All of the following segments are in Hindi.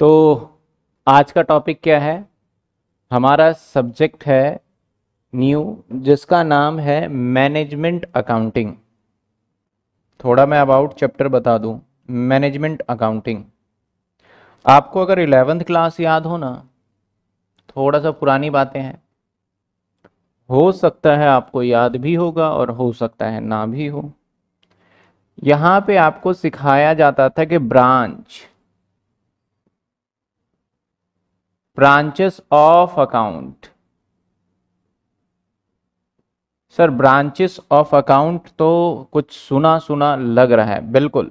तो आज का टॉपिक क्या है हमारा सब्जेक्ट है न्यू जिसका नाम है मैनेजमेंट अकाउंटिंग थोड़ा मैं अबाउट चैप्टर बता दूं मैनेजमेंट अकाउंटिंग आपको अगर इलेवेंथ क्लास याद हो ना थोड़ा सा पुरानी बातें हैं हो सकता है आपको याद भी होगा और हो सकता है ना भी हो यहाँ पे आपको सिखाया जाता था कि branch branches of account sir branches of account तो कुछ सुना सुना लग रहा है बिल्कुल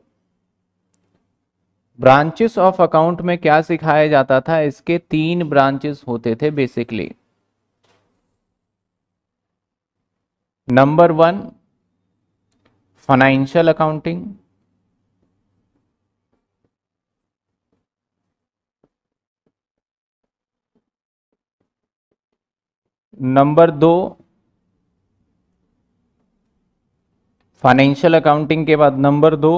ब्रांचेस ऑफ अकाउंट में क्या सिखाया जाता था इसके तीन ब्रांचेस होते थे basically number one financial accounting number दो फाइनेंशियल अकाउंटिंग के बाद नंबर दो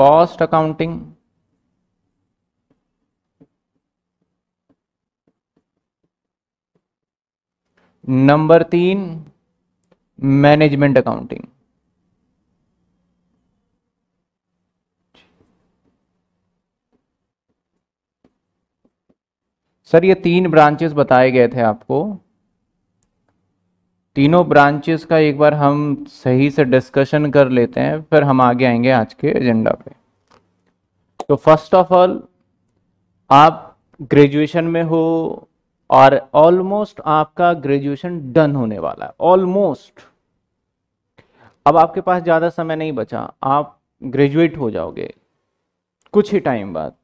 कॉस्ट अकाउंटिंग नंबर तीन मैनेजमेंट अकाउंटिंग सर ये तीन ब्रांचेस बताए गए थे आपको तीनों ब्रांचेस का एक बार हम सही से डिस्कशन कर लेते हैं फिर हम आगे आएंगे आज के एजेंडा पे तो फर्स्ट ऑफ ऑल आप ग्रेजुएशन में हो और ऑलमोस्ट आपका ग्रेजुएशन डन होने वाला है ऑलमोस्ट अब आपके पास ज़्यादा समय नहीं बचा आप ग्रेजुएट हो जाओगे कुछ ही टाइम बाद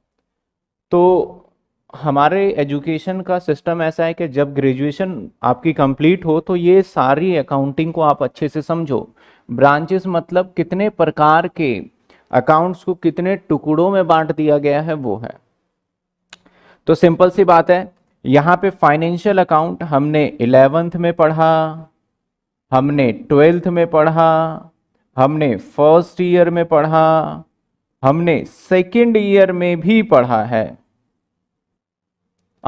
तो हमारे एजुकेशन का सिस्टम ऐसा है कि जब ग्रेजुएशन आपकी कंप्लीट हो तो ये सारी अकाउंटिंग को आप अच्छे से समझो ब्रांचेस मतलब कितने प्रकार के अकाउंट्स को कितने टुकड़ों में बांट दिया गया है वो है तो सिंपल सी बात है यहाँ पे फाइनेंशियल अकाउंट हमने इलेवेंथ में पढ़ा हमने ट्वेल्थ में पढ़ा हमने फर्स्ट ईयर में पढ़ा हमने सेकेंड ईयर में भी पढ़ा है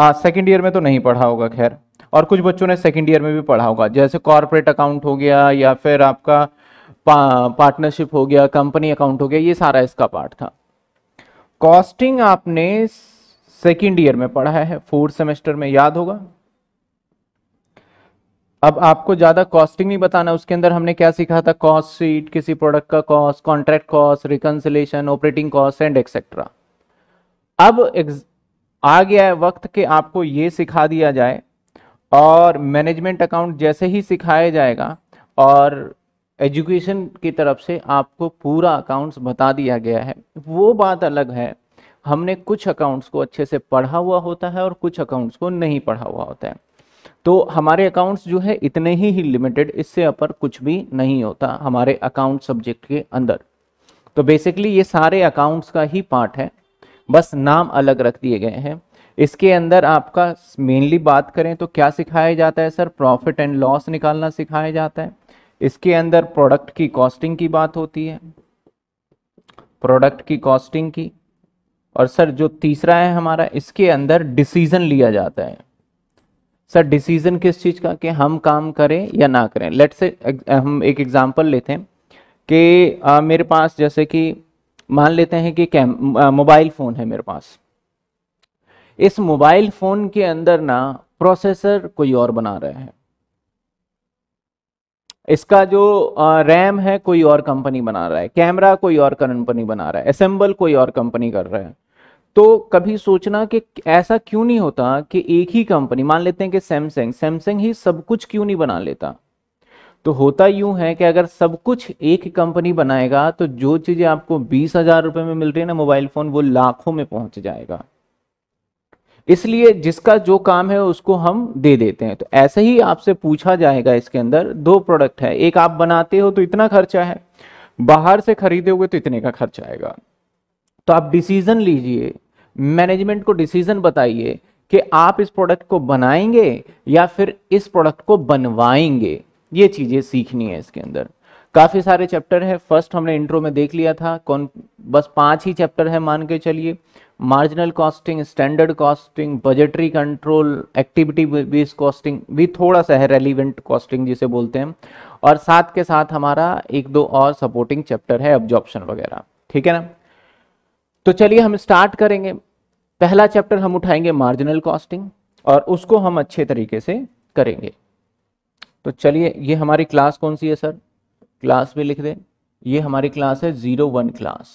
सेकेंड ईयर में तो नहीं पढ़ा होगा खैर और कुछ बच्चों ने सेकेंड ईयर में भी पढ़ा होगा जैसे कॉरपोरेट अकाउंट हो गया या फिर आपका पा, पार्टनरशिप हो गया कंपनी अकाउंट हो गया ये सारा इसका पार्ट था कॉस्टिंग आपने सेकेंड ईयर में पढ़ा है फोर्थ सेमेस्टर में याद होगा अब आपको ज़्यादा कॉस्टिंग नहीं बताना उसके अंदर हमने क्या सीखा था कॉस्ट सीट किसी प्रोडक्ट का cost contract cost reconciliation operating cost and etcetera अब आ गया है वक्त कि आपको ये सिखा दिया जाए और मैनेजमेंट अकाउंट जैसे ही सिखाया जाएगा और एजुकेशन की तरफ से आपको पूरा अकाउंट्स बता दिया गया है वो बात अलग है हमने कुछ अकाउंट्स को अच्छे से पढ़ा हुआ होता है और कुछ अकाउंट्स को नहीं पढ़ा हुआ होता है तो हमारे अकाउंट्स जो है इतने ही ही लिमिटेड इससे अपर कुछ भी नहीं होता हमारे अकाउंट सब्जेक्ट के अंदर तो बेसिकली ये सारे अकाउंट्स का ही पार्ट है बस नाम अलग रख दिए गए हैं इसके अंदर आपका मेनली बात करें तो क्या सिखाया जाता है सर प्रॉफिट एंड लॉस निकालना सिखाया जाता है इसके अंदर प्रोडक्ट की कॉस्टिंग की बात होती है प्रोडक्ट की कॉस्टिंग की और सर जो तीसरा है हमारा इसके अंदर डिसीजन लिया जाता है सर डिसीजन किस चीज़ का कि हम काम करें या ना करें लेट से हम एक एग्जांपल लेते हैं कि आ, मेरे पास जैसे कि मान लेते हैं कि कैम मोबाइल फ़ोन है मेरे पास इस मोबाइल फ़ोन के अंदर ना प्रोसेसर कोई और बना रहे हैं इसका जो रैम है कोई और कंपनी बना रहा है कैमरा कोई और कंपनी बना रहा है असेंबल कोई और कंपनी कर रहा है तो कभी सोचना कि ऐसा क्यों नहीं होता कि एक ही कंपनी मान लेते हैं कि सैमसंग सैमसंग ही सब कुछ क्यों नहीं बना लेता तो होता यूं है कि अगर सब कुछ एक कंपनी बनाएगा तो जो चीज़ें आपको बीस हजार रुपए में मिल रही है ना मोबाइल फ़ोन वो लाखों में पहुंच जाएगा इसलिए जिसका जो काम है उसको हम दे देते हैं तो ऐसे ही आपसे पूछा जाएगा इसके अंदर दो प्रोडक्ट है एक आप बनाते हो तो इतना खर्चा है बाहर से खरीदोगे तो इतने का खर्चा आएगा तो आप डिसीजन लीजिए मैनेजमेंट को डिसीजन बताइए कि आप इस प्रोडक्ट को बनाएंगे या फिर इस प्रोडक्ट को बनवाएंगे ये चीज़ें सीखनी है इसके अंदर काफ़ी सारे चैप्टर है फर्स्ट हमने इंट्रो में देख लिया था कौन बस पांच ही चैप्टर है मान के चलिए marginal costing standard costing budgetary control activity based costing भी थोड़ा सा है रेलिवेंट कॉस्टिंग जिसे बोलते हैं और साथ के साथ हमारा एक दो और सपोर्टिंग चैप्टर है ऑब्जॉर्प्शन वगैरह ठीक है ना तो चलिए हम स्टार्ट करेंगे पहला चैप्टर हम उठाएंगे मार्जिनल कॉस्टिंग और उसको हम अच्छे तरीके से करेंगे तो चलिए ये हमारी क्लास कौन सी है सर क्लास भी लिख दें ये हमारी क्लास है ज़ीरो वन क्लास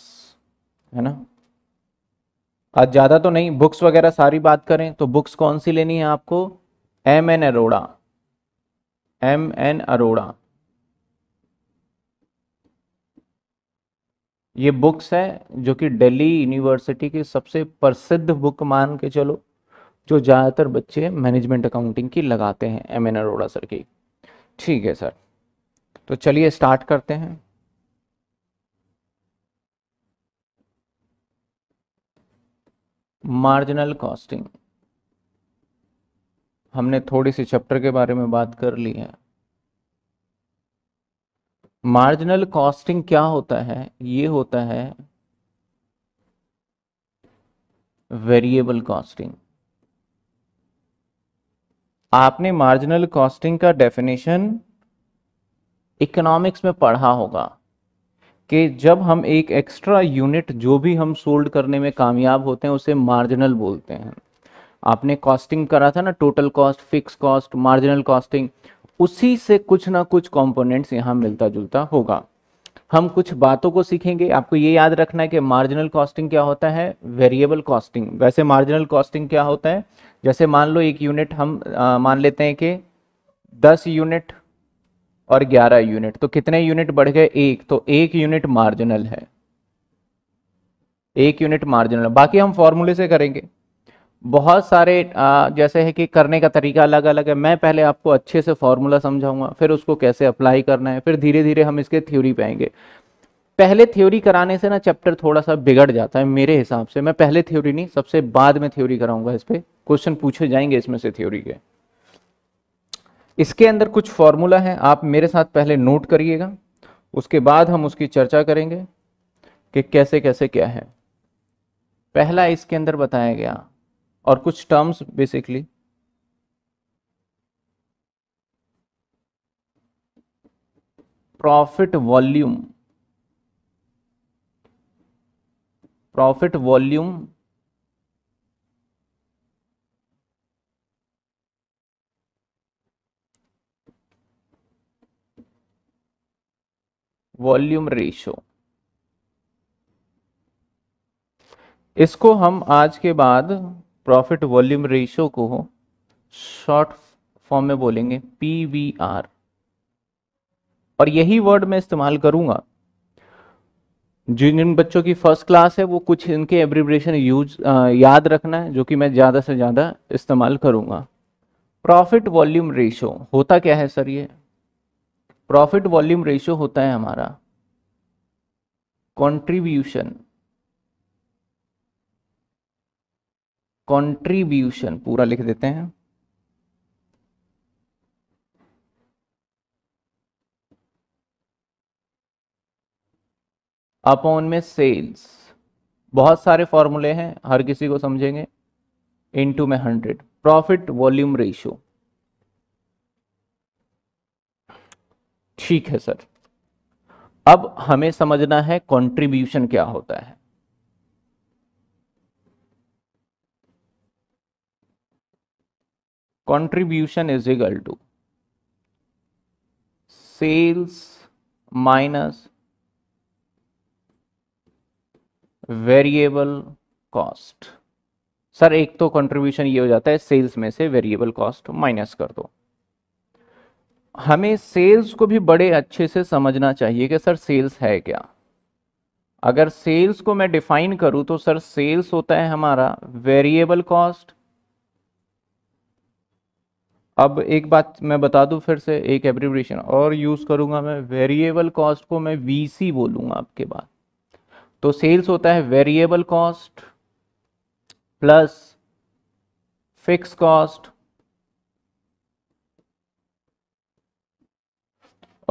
है ना आज ज़्यादा तो नहीं बुक्स वगैरह सारी बात करें तो बुक्स कौन सी लेनी है आपको M N Arora M N Arora ये बुक्स है जो कि दिल्ली यूनिवर्सिटी की सबसे प्रसिद्ध बुक मान के चलो जो ज़्यादातर बच्चे मैनेजमेंट अकाउंटिंग की लगाते हैं एम एन अरोड़ा सर की ठीक है सर तो चलिए स्टार्ट करते हैं मार्जिनल कॉस्टिंग हमने थोड़ी सी चैप्टर के बारे में बात कर ली है मार्जिनल कॉस्टिंग क्या होता है ये होता है वेरिएबल कॉस्टिंग आपने मार्जिनल कॉस्टिंग का डेफिनेशन इकोनॉमिक्स में पढ़ा होगा कि जब हम एक एक्स्ट्रा यूनिट जो भी हम सोल्ड करने में कामयाब होते हैं उसे मार्जिनल बोलते हैं आपने कॉस्टिंग करा था ना total cost fix cost marginal costing उसी से कुछ ना कुछ कंपोनेंट्स यहाँ मिलता जुलता होगा हम कुछ बातों को सीखेंगे आपको ये याद रखना है कि मार्जिनल कॉस्टिंग क्या होता है वेरिएबल कॉस्टिंग वैसे मार्जिनल कॉस्टिंग क्या होता है जैसे मान लो एक यूनिट हम आ, मान लेते हैं कि दस यूनिट और ग्यारह यूनिट तो कितने यूनिट बढ़ गए एक तो एक यूनिट मार्जिनल है एक यूनिट मार्जिनल बाकी हम फॉर्मूले से करेंगे बहुत सारे जैसे है कि करने का तरीका अलग अलग है मैं पहले आपको अच्छे से फॉर्मूला समझाऊंगा फिर उसको कैसे अप्लाई करना है फिर धीरे धीरे हम इसके थ्योरी पे आएंगे पहले थ्योरी कराने से ना चैप्टर थोड़ा सा बिगड़ जाता है मेरे हिसाब से मैं पहले थ्योरी नहीं सबसे बाद में थ्योरी कराऊंगा इस पर क्वेश्चन पूछे जाएंगे इसमें से थ्योरी के इसके अंदर कुछ फॉर्मूला है आप मेरे साथ पहले नोट करिएगा उसके बाद हम उसकी चर्चा करेंगे कि कैसे कैसे क्या है पहला इसके अंदर बताया गया और कुछ terms basically profit volume profit volume volume ratio इसको हम आज के बाद प्रॉफिट वॉल्यूम रेशियो को शॉर्ट फॉर्म में बोलेंगे पी वी आर और यही वर्ड मैं इस्तेमाल करूंगा जिन जिन बच्चों की फर्स्ट क्लास है वो कुछ इनके एब्रीब्रेशन यूज आ, याद रखना है जो कि मैं ज़्यादा से ज़्यादा इस्तेमाल करूंगा प्रॉफिट वॉल्यूम रेशो होता क्या है सर ये प्रॉफिट वॉल्यूम रेशो होता है हमारा कंट्रीब्यूशन कंट्रीब्यूशन पूरा लिख देते हैं अपॉन में सेल्स बहुत सारे फॉर्मूले हैं हर किसी को समझेंगे इनटू में हंड्रेड प्रॉफिट वॉल्यूम रेशियो ठीक है सर अब हमें समझना है कंट्रीब्यूशन क्या होता है contribution is equal to sales minus variable cost sir एक तो कंट्रीब्यूशन ये हो जाता है सेल्स में से वेरिएबल कॉस्ट माइनस कर दो हमें सेल्स को भी बड़े अच्छे से समझना चाहिए कि सर सेल्स है क्या अगर सेल्स को मैं डिफाइन करूं तो सर सेल्स होता है हमारा वेरिएबल कॉस्ट अब एक बात मैं बता दूं फिर से एक एब्रिब्रेशन और यूज़ करूंगा मैं वेरिएबल कॉस्ट को मैं वी बोलूंगा आपके बाद तो सेल्स होता है variable cost plus fix cost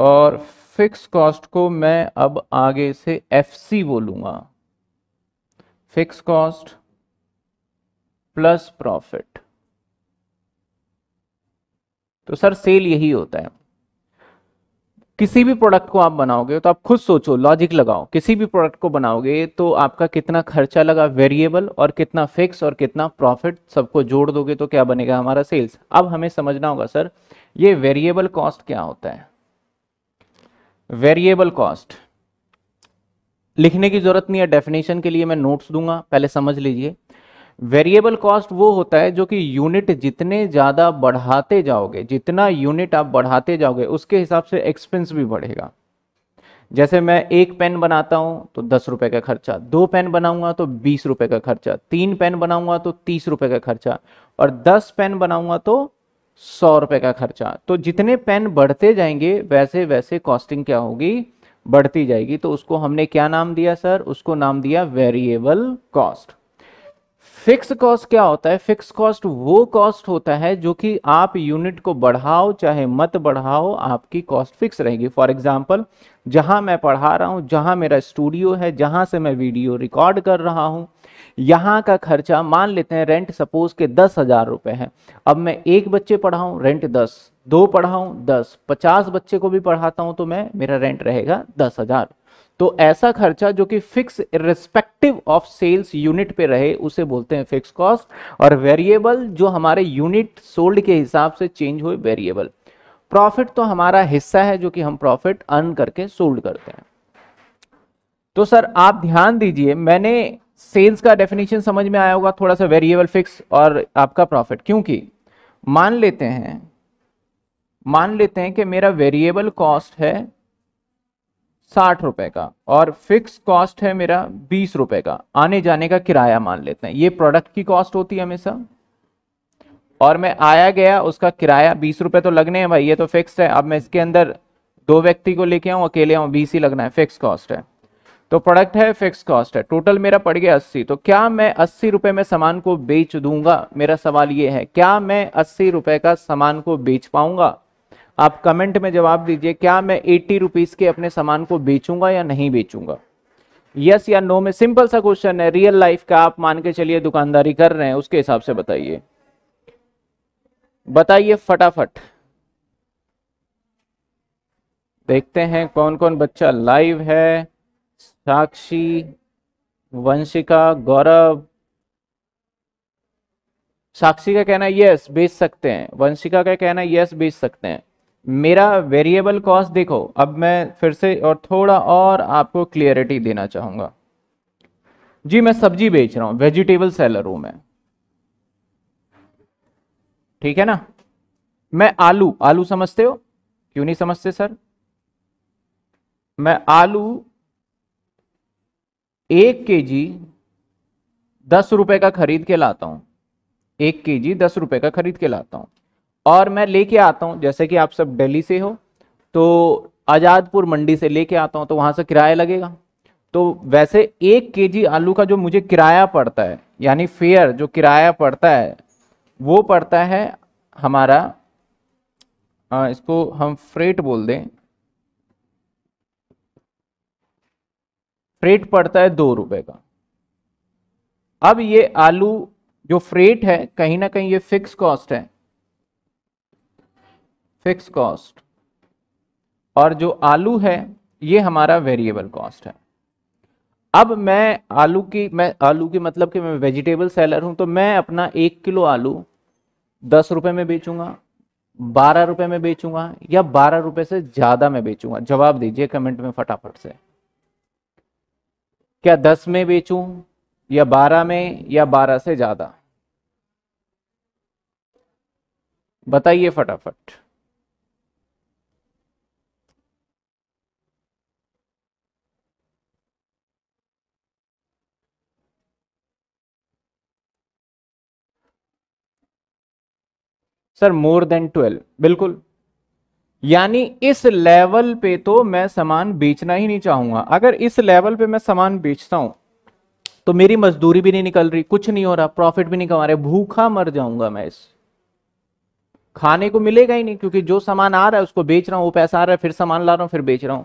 और फिक्स कॉस्ट को मैं अब आगे से एफ सी बोलूंगा फिक्स कॉस्ट प्लस प्रॉफिट तो सर सेल यही होता है किसी भी प्रोडक्ट को आप बनाओगे तो आप खुद सोचो लॉजिक लगाओ किसी भी प्रोडक्ट को बनाओगे तो आपका कितना खर्चा लगा वेरिएबल और कितना फिक्स और कितना प्रॉफिट सबको जोड़ दोगे तो क्या बनेगा हमारा सेल्स अब हमें समझना होगा सर ये वेरिएबल कॉस्ट क्या होता है वेरिएबल कॉस्ट लिखने की जरूरत नहीं है डेफिनेशन के लिए मैं नोट्स दूंगा पहले समझ लीजिए वेरिएबल कॉस्ट वो होता है जो कि यूनिट जितने ज़्यादा बढ़ाते जाओगे जितना यूनिट आप बढ़ाते जाओगे उसके हिसाब से एक्सपेंस भी बढ़ेगा जैसे मैं एक पेन बनाता हूं तो दस रुपए का खर्चा दो पेन बनाऊंगा तो बीस रुपए का खर्चा तीन पेन बनाऊंगा तो तीस रुपए का खर्चा और दस पेन बनाऊंगा तो सौ रुपए का खर्चा तो जितने पेन बढ़ते जाएंगे वैसे वैसे कॉस्टिंग क्या होगी बढ़ती जाएगी तो उसको हमने क्या नाम दिया सर उसको नाम दिया वेरिएबल कॉस्ट फिक्स कॉस्ट क्या होता है फिक्स कॉस्ट वो कॉस्ट होता है जो कि आप यूनिट को बढ़ाओ चाहे मत बढ़ाओ आपकी कॉस्ट फिक्स रहेगी फॉर एग्जांपल जहां मैं पढ़ा रहा हूं जहां मेरा स्टूडियो है जहां से मैं वीडियो रिकॉर्ड कर रहा हूं यहां का खर्चा मान लेते हैं रेंट सपोज के दस हज़ार रुपए है अब मैं एक बच्चे पढ़ाऊं रेंट दस दो पढ़ाऊं दस पचास बच्चे को भी पढ़ाता हूं तो मैं मेरा रेंट रहेगा दस हज़ार तो ऐसा खर्चा जो कि fix respective of sales unit पे रहे उसे बोलते हैं फिक्स कॉस्ट और वेरिएबल जो हमारे यूनिट सोल्ड के हिसाब से चेंज हुए वेरिएबल प्रॉफिट तो हमारा हिस्सा है जो कि हम प्रॉफिट अर्न करके सोल्ड करते हैं तो सर आप ध्यान दीजिए मैंने सेल्स का डेफिनेशन समझ में आया होगा थोड़ा सा वेरिएबल फिक्स और आपका प्रॉफिट क्योंकि मान लेते हैं मान लेते हैं कि मेरा वेरिएबल कॉस्ट है साठ रुपए का और फिक्स कॉस्ट है मेरा बीस रुपए का आने जाने का किराया मान लेते हैं ये प्रोडक्ट की कॉस्ट होती है हमेशा और मैं आया गया उसका किराया बीस रुपए तो लगने हैं भाई ये तो फिक्स है अब मैं इसके अंदर दो व्यक्ति को लेके आऊँ अकेले आऊँ बीस ही लगना है फिक्स कॉस्ट है तो प्रोडक्ट है फिक्स कॉस्ट है टोटल मेरा पड़ गया अस्सी तो क्या मैं अस्सी रुपये में सामान को बेच दूंगा मेरा सवाल ये है क्या मैं अस्सी रुपये का सामान को बेच पाऊंगा आप कमेंट में जवाब दीजिए क्या मैं एट्टी रुपीज के अपने सामान को बेचूंगा या नहीं बेचूंगा यस या नो में सिंपल सा क्वेश्चन है रियल लाइफ का आप मान के चलिए दुकानदारी कर रहे हैं उसके हिसाब से बताइए बताइए फटाफट देखते हैं कौन कौन बच्चा लाइव है साक्षी वंशिका गौरव साक्षी का कहना यस बेच सकते हैं वंशिका का कहना यस बेच सकते हैं मेरा वेरिएबल कॉस्ट देखो अब मैं फिर से और थोड़ा और आपको क्लियरिटी देना चाहूंगा जी मैं सब्जी बेच रहा हूं वेजिटेबल सेलर हूं मैं ठीक है ना मैं आलू आलू समझते हो क्यों नहीं समझते सर मैं आलू एक के जी दस रुपए का खरीद के लाता हूं एक के जी दस रुपए का खरीद के लाता हूं और मैं लेके आता हूँ जैसे कि आप सब दिल्ली से हो तो आज़ादपुर मंडी से लेके आता हूँ तो वहाँ से किराया लगेगा तो वैसे एक केजी आलू का जो मुझे किराया पड़ता है यानी फेयर जो किराया पड़ता है वो पड़ता है हमारा आ, इसको हम फ्रेट बोल दें फ्रेट पड़ता है दो रुपए का अब ये आलू जो फ्रेट है कहीं ना कहीं ये फिक्स कॉस्ट है फिक्स कॉस्ट और जो आलू है ये हमारा वेरिएबल कॉस्ट है अब मैं आलू की मैं आलू की मतलब कि मैं वेजिटेबल सेलर हूं तो मैं अपना एक किलो आलू दस रुपए में बेचूंगा बारह रुपए में बेचूंगा या बारह रुपए से ज़्यादा में बेचूंगा जवाब दीजिए कमेंट में फटाफट से क्या दस में बेचू या बारह में या बारह से ज़्यादा बताइए फटाफट सर मोर देन ट्वेल्व बिल्कुल यानी इस लेवल पे तो मैं सामान बेचना ही नहीं चाहूंगा अगर इस लेवल पे मैं सामान बेचता हूं तो मेरी मजदूरी भी नहीं निकल रही कुछ नहीं हो रहा प्रॉफिट भी नहीं कमा रहे भूखा मर जाऊंगा मैं इस खाने को मिलेगा ही नहीं क्योंकि जो सामान आ रहा है उसको बेच रहा हूं वो पैसा आ रहा है फिर सामान ला रहा हूं फिर बेच रहा हूं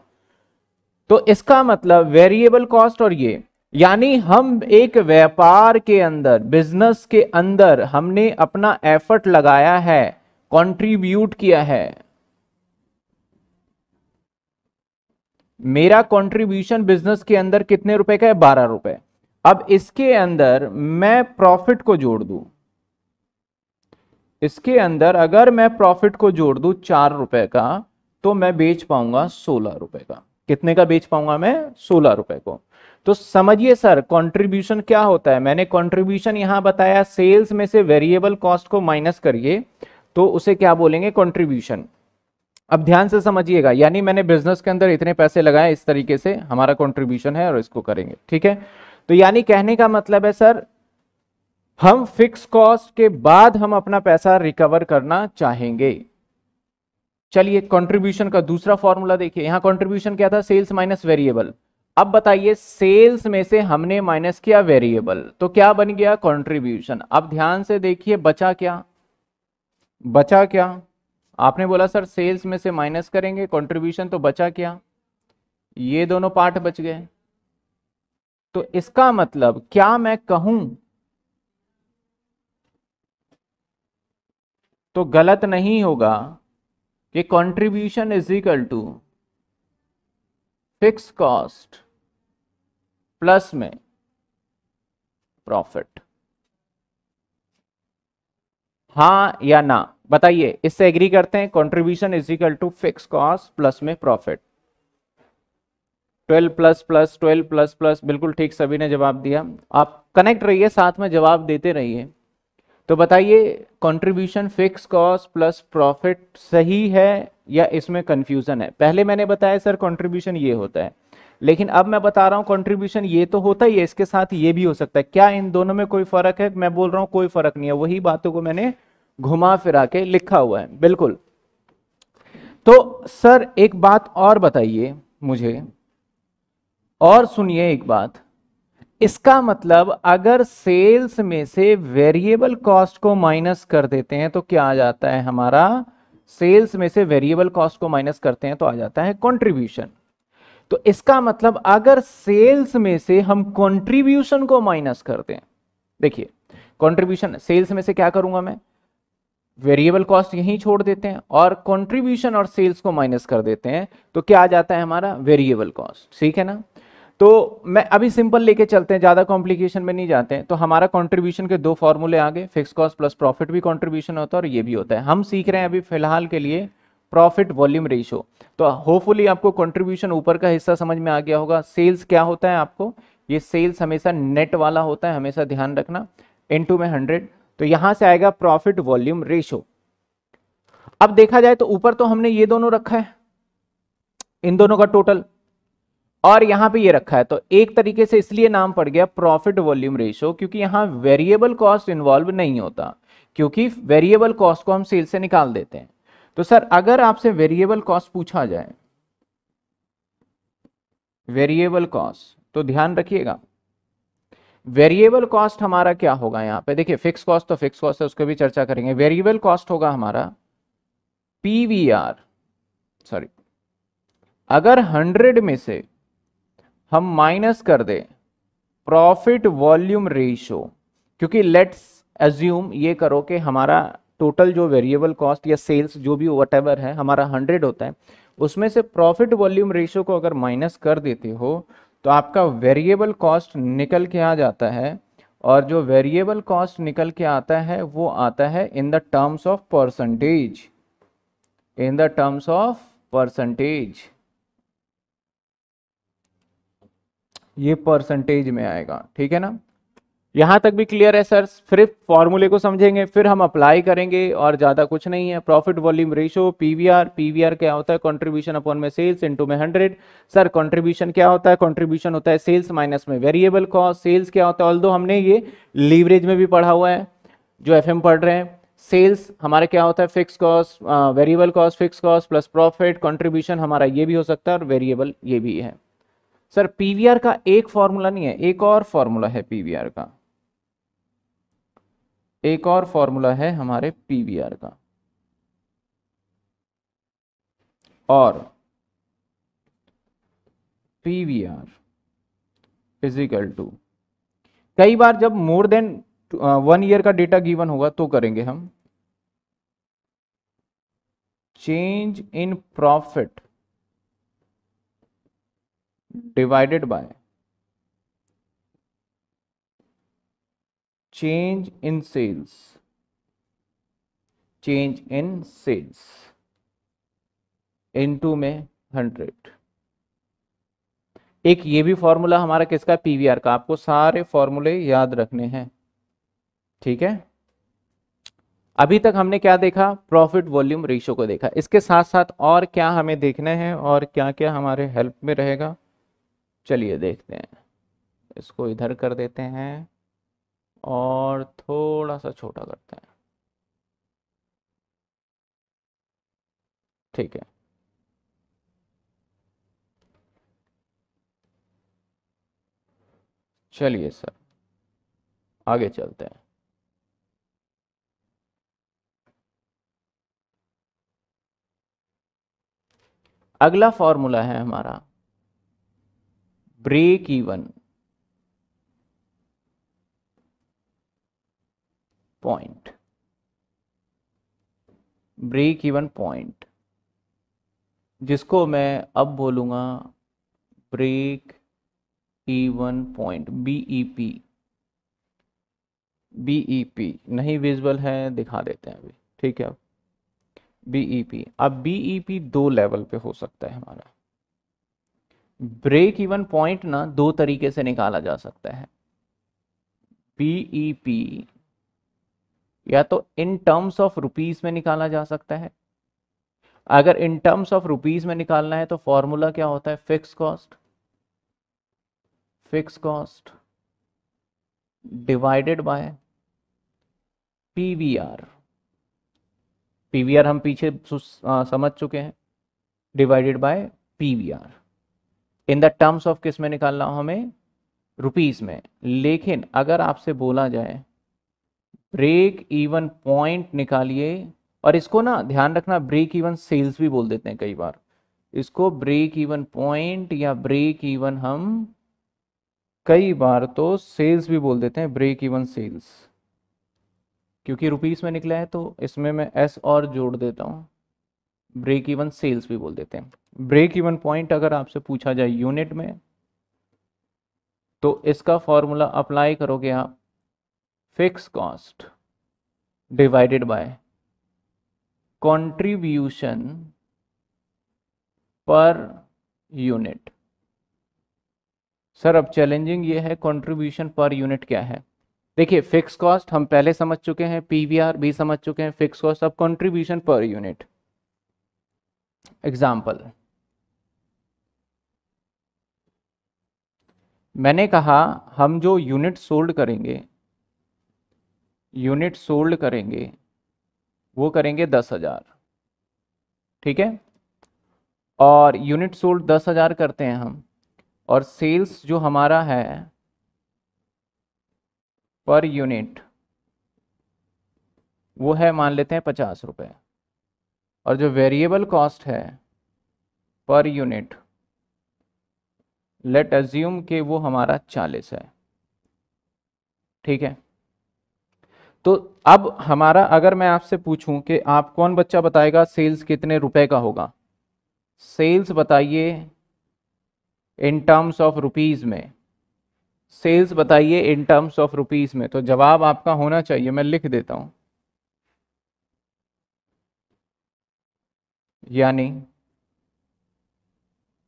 तो इसका मतलब वेरिएबल कॉस्ट और ये यानी हम एक व्यापार के अंदर बिजनेस के अंदर हमने अपना एफर्ट लगाया है कंट्रीब्यूट किया है मेरा कंट्रीब्यूशन बिजनेस के अंदर कितने रुपए का है बारह रुपए अब इसके अंदर मैं प्रॉफिट को जोड़ दू इसके अंदर अगर मैं प्रॉफिट को जोड़ दू चार रुपए का तो मैं बेच पाऊंगा सोलह रुपए का कितने का बेच पाऊंगा मैं सोलह रुपए को तो समझिए सर कंट्रीब्यूशन क्या होता है मैंने कंट्रीब्यूशन यहां बताया सेल्स में से वेरिएबल कॉस्ट को माइनस करिए तो उसे क्या बोलेंगे कंट्रीब्यूशन अब ध्यान से समझिएगा यानी मैंने बिजनेस के अंदर इतने पैसे लगाए इस तरीके से हमारा कॉन्ट्रीब्यूशन है और इसको करेंगे ठीक है तो यानी कहने का मतलब है सर हम फिक्स कॉस्ट के बाद हम अपना पैसा रिकवर करना चाहेंगे चलिए कंट्रीब्यूशन का दूसरा फॉर्मूला देखिए यहां कंट्रीब्यूशन क्या था सेल्स माइनस वेरिएबल अब बताइए सेल्स में से हमने माइनस किया वेरिएबल तो क्या बन गया कंट्रीब्यूशन अब ध्यान से देखिए बचा क्या बचा क्या आपने बोला सर सेल्स में से माइनस करेंगे कंट्रीब्यूशन तो बचा क्या ये दोनों पार्ट बच गए तो इसका मतलब क्या मैं कहूं तो गलत नहीं होगा कि contribution is equal to fix cost plus में प्रॉफिट हाँ या ना बताइए इससे एग्री करते हैं contribution is equal to fix cost plus में profit 12 plus plus 12 plus plus बिल्कुल ठीक सभी ने जवाब दिया आप कनेक्ट रहिए साथ में जवाब देते रहिए तो बताइए contribution fix cost plus profit सही है या इसमें कंफ्यूजन है पहले मैंने बताया सर कंट्रीब्यूशन ये होता है लेकिन अब मैं बता रहा हूँ कंट्रीब्यूशन ये तो होता ही है इसके साथ ये भी हो सकता है क्या इन दोनों में कोई फर्क है मैं बोल रहा हूँ कोई फर्क नहीं है वही बातों को मैंने घुमा फिरा के लिखा हुआ है बिल्कुल तो सर एक बात और बताइए मुझे और सुनिए एक बात इसका मतलब अगर सेल्स में से वेरिएबल कॉस्ट को माइनस कर देते हैं तो क्या आ जाता है हमारा सेल्स में से वेरिएबल कॉस्ट को माइनस करते हैं तो आ जाता है कंट्रीब्यूशन तो इसका मतलब अगर सेल्स में से हम कंट्रीब्यूशन को माइनस करते हैं देखिए कंट्रीब्यूशन सेल्स में से क्या करूंगा मैं वेरिएबल कॉस्ट यहीं छोड़ देते हैं और कंट्रीब्यूशन और सेल्स को माइनस कर देते हैं तो क्या आ जाता है हमारा वेरिएबल कॉस्ट ठीक है ना तो मैं अभी सिंपल लेके चलते हैं ज़्यादा कॉम्प्लिकेशन में नहीं जाते हैं तो हमारा कंट्रीब्यूशन के दो फॉर्मूले आ गए फिक्स कॉस्ट प्लस प्रॉफिट भी कंट्रीब्यूशन होता है और ये भी होता है हम सीख रहे हैं अभी फिलहाल के लिए प्रॉफिट वॉल्यूम रेशियो तो होपफुली आपको कंट्रीब्यूशन ऊपर का हिस्सा समझ में आ गया होगा सेल्स क्या होता है आपको ये सेल्स हमेशा नेट वाला होता है हमेशा ध्यान रखना इन में हंड्रेड तो यहां से आएगा प्रॉफिट वॉल्यूम रेशो अब देखा जाए तो ऊपर तो हमने ये दोनों रखा है इन दोनों का टोटल और यहां पे ये रखा है तो एक तरीके से इसलिए नाम पड़ गया प्रॉफिट वॉल्यूम रेशियो क्योंकि यहां वेरिएबल कॉस्ट इन्वॉल्व नहीं होता क्योंकि वेरिएबल कॉस्ट को हम सेल से निकाल देते हैं तो सर अगर आपसे वेरिएबल कॉस्ट पूछा जाए वेरिएबल कॉस्ट तो ध्यान रखिएगा वेरिएबल कॉस्ट हमारा क्या होगा यहां पे देखिए फिक्स कॉस्ट तो फिक्स कॉस्ट है उसको भी चर्चा करेंगे वेरिएबल कॉस्ट होगा हमारा पीवीआर सॉरी अगर हंड्रेड में से हम माइनस कर दें प्रॉफिट वॉल्यूम रेशियो क्योंकि लेट्स एज्यूम ये करो कि हमारा टोटल जो वेरिएबल कॉस्ट या सेल्स जो भी वट है हमारा हंड्रेड होता है उसमें से प्रॉफिट वॉल्यूम रेशियो को अगर माइनस कर देते हो तो आपका वेरिएबल कॉस्ट निकल के आ जाता है और जो वेरिएबल कॉस्ट निकल के आता है वो आता है in the terms of percentage in the terms of percentage ये परसेंटेज में आएगा ठीक है ना यहां तक भी क्लियर है सर फिर फॉर्मूले को समझेंगे फिर हम अप्लाई करेंगे और ज़्यादा कुछ नहीं है profit volume ratio PVR PVR क्या होता है कंट्रीब्यूशन अपॉन में सेल्स इनटू में हंड्रेड सर कंट्रीब्यूशन क्या होता है कंट्रीब्यूशन होता है सेल्स माइनस में वेरिएबल कॉस्ट सेल्स क्या होता है ऑल हमने ये लीवरेज में भी पढ़ा हुआ है जो एफ पढ़ रहे हैं सेल्स हमारा क्या होता है fix cost variable cost fix cost plus profit contribution हमारा ये भी हो सकता है और वेरिएबल ये भी है सर पीवीआर का एक फॉर्मूला नहीं है एक और फॉर्मूला है पीवीआर का एक और फॉर्मूला है हमारे पीवीआर का और पीवीआर फिजिकल टू कई बार जब मोर देन वन ईयर का डेटा गिवन होगा तो करेंगे हम change in profit divided by change in sales change in sales into में हंड्रेड एक ये भी फॉर्मूला हमारा किसका पीवीआर का आपको सारे फॉर्मूले याद रखने हैं ठीक है अभी तक हमने क्या देखा प्रॉफिट वॉल्यूम रेशियो को देखा इसके साथ साथ और क्या हमें देखना है और क्या क्या हमारे हेल्प में रहेगा चलिए देखते हैं इसको इधर कर देते हैं और थोड़ा सा छोटा करते हैं ठीक है चलिए सर आगे चलते हैं अगला फॉर्मूला है हमारा break even point break even point जिसको मैं अब बोलूंगा break even point BEP BEP e e नहीं विजुअल है दिखा देते हैं अभी ठीक है अब बीईपी पी e अब बीईपी दो लेवल पे हो सकता है हमारा ब्रेक इवन पॉइंट ना दो तरीके से निकाला जा सकता है पीईपी e या तो इन टर्म्स ऑफ रुपीस में निकाला जा सकता है अगर इन टर्म्स ऑफ रुपीस में निकालना है तो फॉर्मूला क्या होता है fix cost fix cost divided by PVR PVR हम पीछे समझ चुके हैं divided by PVR in the terms of किस में निकालना हो हमें रुपीज में लेकिन अगर आपसे बोला जाए ब्रेक इवन पॉइंट निकालिए और इसको ना ध्यान रखना ब्रेक इवन सेल्स भी बोल देते हैं कई बार इसको ब्रेक इवन पॉइंट या ब्रेक इवन हम कई बार तो सेल्स भी बोल देते हैं ब्रेक इवन सेल्स क्योंकि रुपीस में निकला है तो इसमें मैं एस और जोड़ देता हूं ब्रेक इवन सेल्स भी बोल देते हैं ब्रेक इवन पॉइंट अगर आपसे पूछा जाए यूनिट में तो इसका फॉर्मूला अप्लाई करोगे आप fix cost divided by contribution per unit sir अब चैलेंजिंग ये है कंट्रीब्यूशन पर यूनिट क्या है देखिए फिक्स कॉस्ट हम पहले समझ चुके हैं पीवीआर भी समझ चुके हैं फिक्स कॉस्ट अब कंट्रीब्यूशन पर यूनिट एग्जाम्पल मैंने कहा हम जो यूनिट सोल्ड करेंगे यूनिट सोल्ड करेंगे वो करेंगे दस हज़ार ठीक है और यूनिट सोल्ड दस हज़ार करते हैं हम और सेल्स जो हमारा है पर यूनिट वो है मान लेते हैं पचास रुपये और जो वेरिएबल कॉस्ट है पर यूनिट लेट एज्यूम के वो हमारा चालीस है ठीक है तो अब हमारा अगर मैं आपसे पूछूं कि आप कौन बच्चा बताएगा सेल्स कितने रुपए का होगा सेल्स बताइए इन टर्म्स ऑफ रुपीज़ में सेल्स बताइए इन टर्म्स ऑफ रुपीज़ में तो जवाब आपका होना चाहिए मैं लिख देता हूँ यानी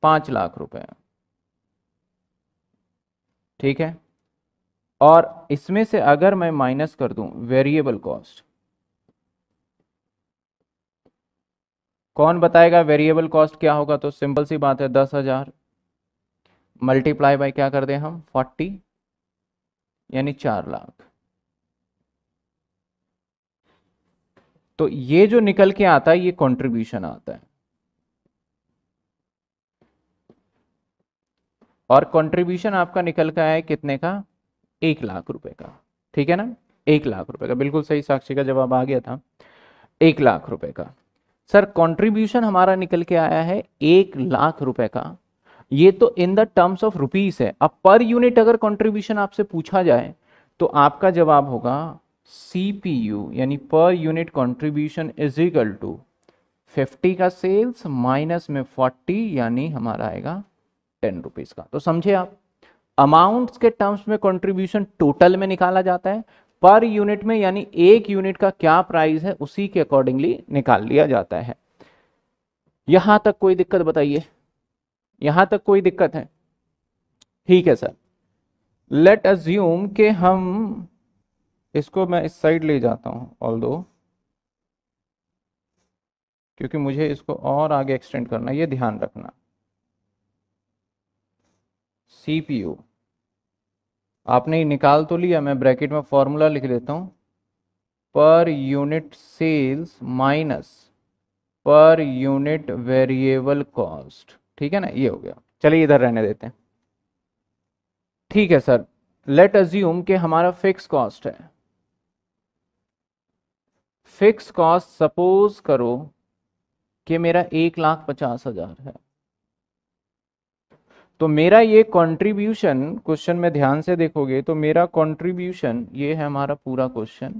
पांच लाख रुपए ठीक है और इसमें से अगर मैं माइनस कर दूं वेरिएबल कॉस्ट कौन बताएगा वेरिएबल कॉस्ट क्या होगा तो सिंपल सी बात है दस हजार मल्टीप्लाई बाई क्या कर दें हम फोर्टी यानी चार लाख तो ये जो निकल के आता है ये कंट्रीब्यूशन आता है और कंट्रीब्यूशन आपका निकल का है कितने का एक लाख रुपए का ठीक है ना एक लाख रुपए का बिल्कुल सही साक्षी का जवाब आ गया था एक लाख रुपए का सर कंट्रीब्यूशन हमारा निकल के आया है एक लाख रुपए का ये तो in the terms of rupees है अब पर यूनिट अगर कंट्रीब्यूशन आपसे पूछा जाए तो आपका जवाब होगा सी पी यू यानी per unit contribution is equal to fifty का सेल्स माइनस में फोर्टी यानी हमारा आएगा टेन रुपीज़ का तो समझे आप अमाउंट्स के टर्म्स में कंट्रीब्यूशन टोटल में निकाला जाता है पर यूनिट में यानी एक यूनिट का क्या प्राइस है उसी के अकॉर्डिंगली निकाल लिया जाता है यहां तक कोई दिक्कत बताइए यहां तक कोई दिक्कत है ठीक है सर लेट अज्यूम के हम इसको मैं इस साइड ले जाता हूँ ऑल क्योंकि मुझे इसको और आगे एक्सटेंड करना ये ध्यान रखना सी पी यू आपने निकाल तो लिया मैं ब्रैकेट में फॉर्मूला लिख लेता हूँ per unit sales minus per unit variable cost ठीक है ना ये हो गया चलिए इधर रहने देते हैं ठीक है सर लेट अज्यूम कि हमारा फिक्स कॉस्ट है फिक्स कॉस्ट सपोज करो कि मेरा एक लाख पचास हजार है तो मेरा ये कंट्रीब्यूशन क्वेश्चन में ध्यान से देखोगे तो मेरा कंट्रीब्यूशन ये है हमारा पूरा क्वेश्चन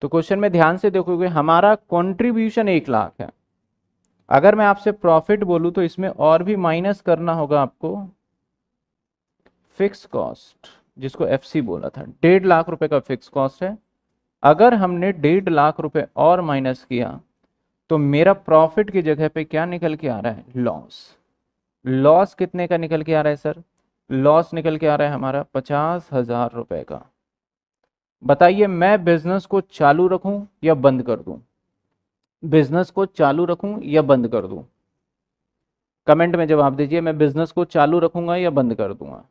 तो क्वेश्चन में ध्यान से देखोगे हमारा कंट्रीब्यूशन एक लाख है अगर मैं आपसे प्रॉफिट बोलूं तो इसमें और भी माइनस करना होगा आपको फिक्स कॉस्ट जिसको एफसी बोला था डेढ़ लाख रुपए का फिक्स कॉस्ट है अगर हमने डेढ़ लाख रुपए और माइनस किया तो मेरा प्रॉफिट की जगह पे क्या निकल के आ रहा है लॉस लॉस कितने का निकल के आ रहा है सर लॉस निकल के आ रहा है हमारा पचास हजार रुपए का बताइए मैं बिजनेस को चालू रखूं या बंद कर दूं बिजनेस को चालू रखूं या बंद कर दूं कमेंट में जवाब दीजिए मैं बिजनेस को चालू रखूंगा या बंद कर दूंगा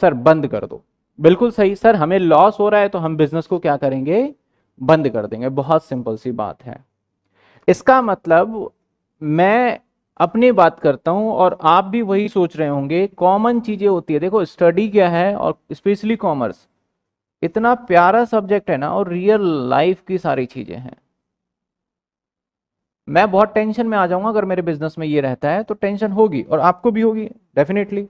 सर बंद कर दो बिल्कुल सही सर हमें लॉस हो रहा है तो हम बिजनेस को क्या करेंगे बंद कर देंगे बहुत सिंपल सी बात है इसका मतलब मैं अपनी बात करता हूं और आप भी वही सोच रहे होंगे कॉमन चीजें होती है देखो स्टडी क्या है और स्पेशली कॉमर्स इतना प्यारा सब्जेक्ट है ना और रियल लाइफ की सारी चीजें हैं मैं बहुत टेंशन में आ जाऊंगा अगर मेरे बिजनेस में ये रहता है तो टेंशन होगी और आपको भी होगी डेफिनेटली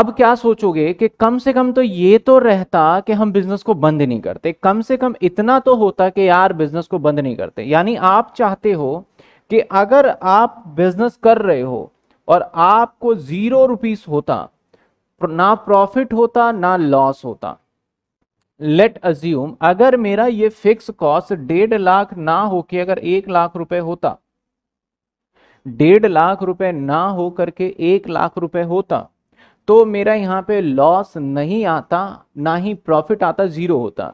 अब क्या सोचोगे कि कम से कम तो ये तो रहता कि हम बिजनेस को बंद नहीं करते कम से कम इतना तो होता कि यार बिजनेस को बंद नहीं करते यानी आप चाहते हो कि अगर आप बिजनेस कर रहे हो और आपको जीरो रुपीस होता ना प्रॉफिट होता ना लॉस होता लेट अज्यूम अगर मेरा ये फिक्स कॉस्ट डेढ़ लाख ना होके अगर एक लाख रुपए होता डेढ़ लाख रुपए ना हो करके एक लाख रुपए होता तो मेरा यहाँ पे लॉस नहीं आता ना ही प्रॉफिट आता जीरो होता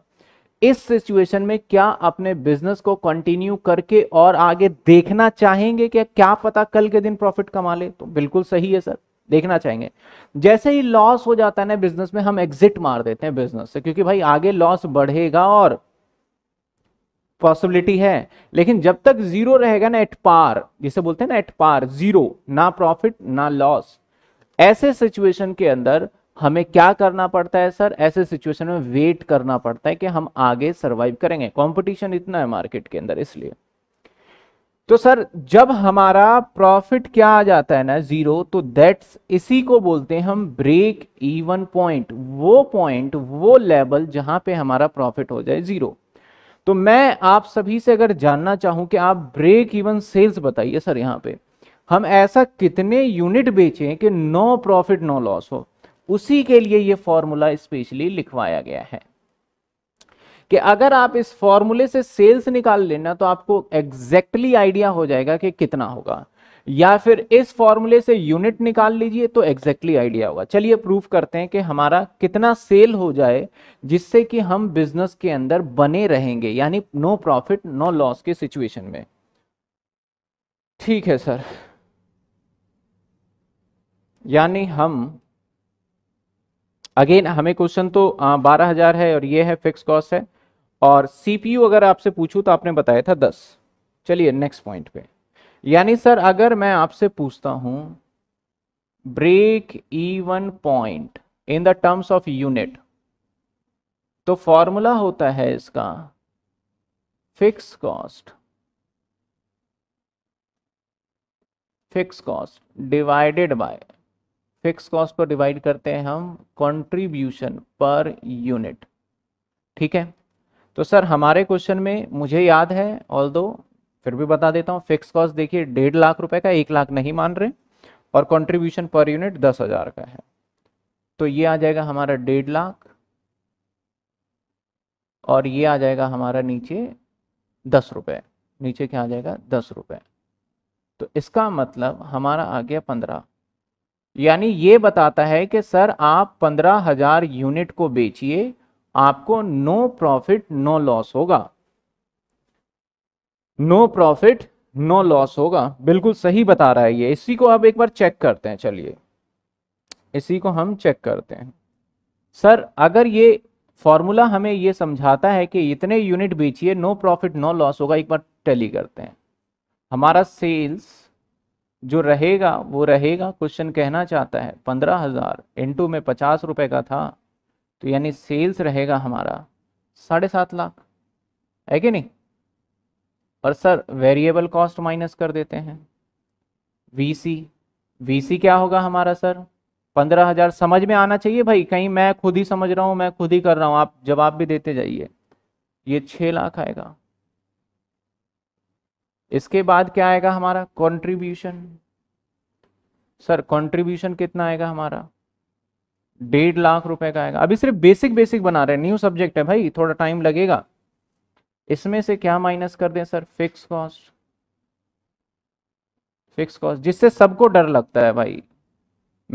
इस सिचुएशन में क्या अपने बिजनेस को कंटिन्यू करके और आगे देखना चाहेंगे क्या क्या पता कल के दिन प्रॉफिट कमा ले तो बिल्कुल सही है सर देखना चाहेंगे जैसे ही लॉस हो जाता है ना बिजनेस में हम एग्जिट मार देते हैं बिजनेस से क्योंकि भाई आगे लॉस बढ़ेगा और पॉसिबिलिटी है लेकिन जब तक जीरो रहेगा ना एट पार जिसे बोलते हैं ना एट पार जीरो ना प्रॉफिट ना लॉस ऐसे सिचुएशन के अंदर हमें क्या करना पड़ता है सर ऐसे सिचुएशन में वेट करना पड़ता है कि हम आगे सरवाइव करेंगे कंपटीशन इतना है मार्केट के अंदर इसलिए तो सर जब हमारा प्रॉफिट क्या आ जाता है ना जीरो तो दैट्स इसी को बोलते हैं हम ब्रेक इवन पॉइंट वो पॉइंट वो लेवल जहां पे हमारा प्रॉफिट हो जाए जीरो तो मैं आप सभी से अगर जानना चाहूं कि आप ब्रेक इवन सेल्स बताइए सर यहां पे हम ऐसा कितने यूनिट बेचें कि नो प्रॉफिट नो लॉस हो उसी के लिए ये फॉर्मूला स्पेशली लिखवाया गया है कि अगर आप इस फॉर्मूले से सेल्स निकाल लेना तो आपको एग्जैक्टली exactly आइडिया हो जाएगा कि कितना होगा या फिर इस फॉर्मूले से यूनिट निकाल लीजिए तो एग्जैक्टली exactly आइडिया होगा चलिए प्रूफ करते हैं कि हमारा कितना सेल हो जाए जिससे कि हम बिजनेस के अंदर बने रहेंगे यानी नो प्रॉफिट नो लॉस के सिचुएशन में ठीक है सर यानी हम अगेन हमें क्वेश्चन तो बारह हजार है और ये है फिक्स कॉस्ट है और सीपीयू अगर आपसे पूछूं तो आपने बताया था दस चलिए नेक्स्ट पॉइंट पे यानी सर अगर मैं आपसे पूछता हूं break even point in the terms of unit तो फॉर्मूला होता है इसका fix cost fix cost divided by fix cost को डिवाइड करते हैं हम कंट्रीब्यूशन पर यूनिट ठीक है तो सर हमारे क्वेश्चन में मुझे याद है ऑल फिर भी बता देता हूँ फिक्स कॉस्ट देखिए डेढ़ लाख रुपए का एक लाख नहीं मान रहे और कंट्रीब्यूशन पर यूनिट दस हजार का है तो ये आ जाएगा हमारा डेढ़ लाख और ये आ जाएगा हमारा नीचे दस रुपये नीचे क्या आ जाएगा दस रुपये तो इसका मतलब हमारा आ गया पंद्रह यानी ये बताता है कि सर आप पंद्रह हजार यूनिट को बेचिए आपको नो प्रॉफिट नो लॉस होगा नो प्रॉफिट नो लॉस होगा बिल्कुल सही बता रहा है ये इसी को आप एक बार चेक करते हैं चलिए इसी को हम चेक करते हैं सर अगर ये फॉर्मूला हमें ये समझाता है कि इतने यूनिट बेचिए नो प्रॉफिट नो लॉस होगा एक बार टैली करते हैं हमारा सेल्स जो रहेगा वो रहेगा क्वेश्चन कहना चाहता है पंद्रह हज़ार इंटू में पचास रुपये का था तो यानी सेल्स रहेगा हमारा साढ़े सात लाख है कि नहीं और सर वेरिएबल कॉस्ट माइनस कर देते हैं वीसी वीसी क्या होगा हमारा सर पंद्रह हज़ार समझ में आना चाहिए भाई कहीं मैं खुद ही समझ रहा हूँ मैं खुद ही कर रहा हूँ आप जवाब भी देते जाइए ये छः लाख आएगा इसके बाद क्या आएगा हमारा कंट्रीब्यूशन सर कंट्रीब्यूशन कितना आएगा हमारा डेढ़ लाख रुपए का आएगा अभी सिर्फ बेसिक बेसिक बना रहे हैं न्यू सब्जेक्ट है भाई थोड़ा टाइम लगेगा इसमें से क्या माइनस कर दें sir fix cost fix cost जिससे सबको डर लगता है भाई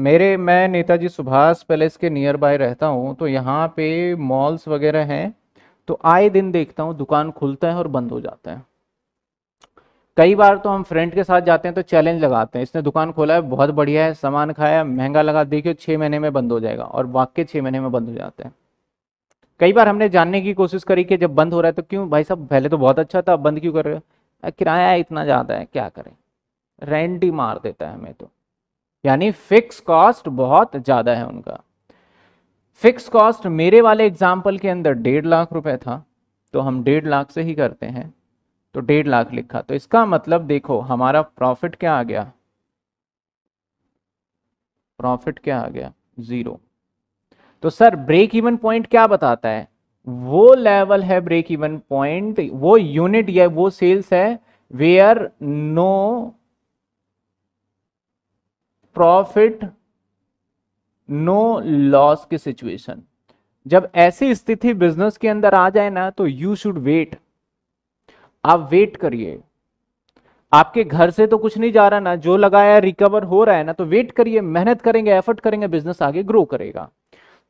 मेरे मैं नेताजी सुभाष पैलेस के नियर बाय रहता हूँ तो यहाँ पे मॉल्स वगैरह हैं तो आए दिन देखता हूँ दुकान खुलता है और बंद हो जाता है कई बार तो हम फ्रेंड के साथ जाते हैं तो चैलेंज लगाते हैं इसने दुकान खोला है बहुत बढ़िया है सामान खाया महंगा लगा देखियो छः महीने में बंद हो जाएगा और वाक्य छः महीने में बंद हो जाते हैं कई बार हमने जानने की कोशिश करी कि जब बंद हो रहा है तो क्यों भाई साहब पहले तो बहुत अच्छा था अब बंद क्यों कर रहे हो किराया इतना ज़्यादा है क्या करें रेंट ही मार देता है हमें तो यानी फिक्स कॉस्ट बहुत ज़्यादा है उनका फिक्स कॉस्ट मेरे वाले एग्जाम्पल के अंदर डेढ़ लाख रुपए था तो हम डेढ़ लाख से ही करते हैं तो डेढ़ लाख लिखा तो इसका मतलब देखो हमारा प्रॉफिट क्या आ गया प्रॉफिट क्या आ गया जीरो तो सर ब्रेक इवन पॉइंट क्या बताता है वो लेवल है ब्रेक इवन पॉइंट वो यूनिट या वो सेल्स है where no profit no loss की सिचुएशन जब ऐसी स्थिति बिजनेस के अंदर आ जाए ना तो यू शुड वेट आप वेट करिए आपके घर से तो कुछ नहीं जा रहा ना जो लगाया रिकवर हो रहा है ना तो वेट करिए मेहनत करेंगे एफर्ट करेंगे बिजनेस आगे ग्रो करेगा